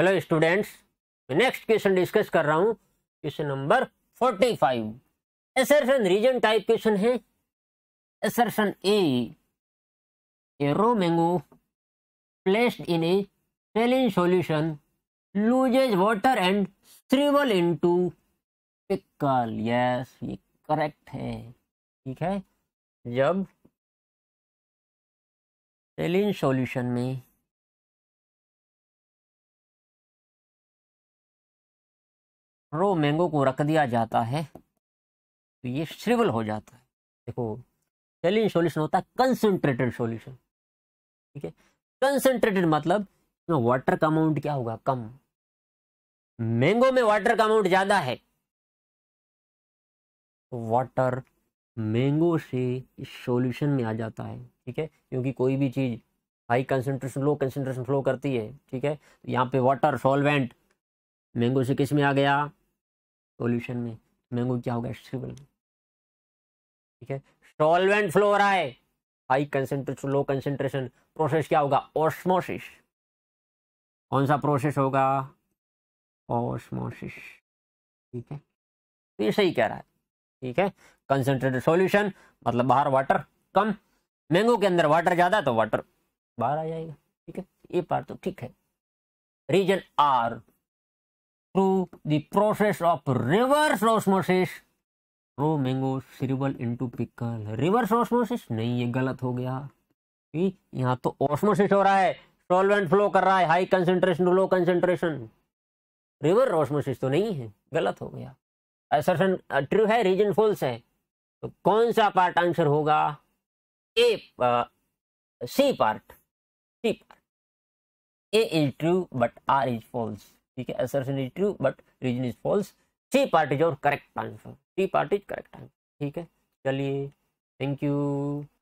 hello students मैं next question discuss कर रहा हूँ question number forty five assertion reason type question है assertion A a raw mango placed in a saline solution loses water and into pickle yes ये correct है ठीक है जब सेलिन सॉल्यूशन में रो मैंगो को रख दिया जाता है तो ये श्रिवल हो जाता है देखो सेलिन सोल्यूशन होता है कंसनट्रेटेड सोल्यूशन ठीक है कंसनट्रेटेड मतलब इसमें वाटर का अमाउंट क्या होगा कम मैंगो में वाटर का अमाउंट ज्यादा है वाटर तो मैंगो से इस सोल्यूशन में आ जाता है ठीक है क्योंकि कोई भी चीज़ high concentration low concentration flow करती है ठीक है तो यहाँ पे वाटर सॉल्वेंट मैंगो से किस में आ गया सोल्यूशन में मैंगो क्या हो गया स्टेबल में ठीक है सॉल्वेंट फ्लो हो रहा है high concentration low concentration process क्या होगा ऑस्मोसिस कौन सा प्रोसेस होगा ऑस्मोसिस ठीक है तो ये सही कह रहा है ठीक है कंसेंट्रेटेड सॉल्यूशन मतलब बाहर वाटर कम मैंगो के अंदर वाटर ज़्यादा तो वाटर बाहर आ जाएगा ठीक है ये पार्ट तो ठीक है reason R through the process of reverse osmosis raw mango shrivel into pickle reverse osmosis नहीं ये गलत हो गया यहाँ तो ऑस्मोसिस हो रहा है सॉल्वेंट फ्लो कर रहा है high concentration low concentration reverse osmosis तो नहीं है गलत हो गया असर्शन ट्रू है रीजन फॉल्स है तो कौन सा पार्ट आंसर होगा A C part C part A is true but R is false ठीक है assertion is true but reason is false C part is और correct answer C part is correct answer ठीक है चलिए thank you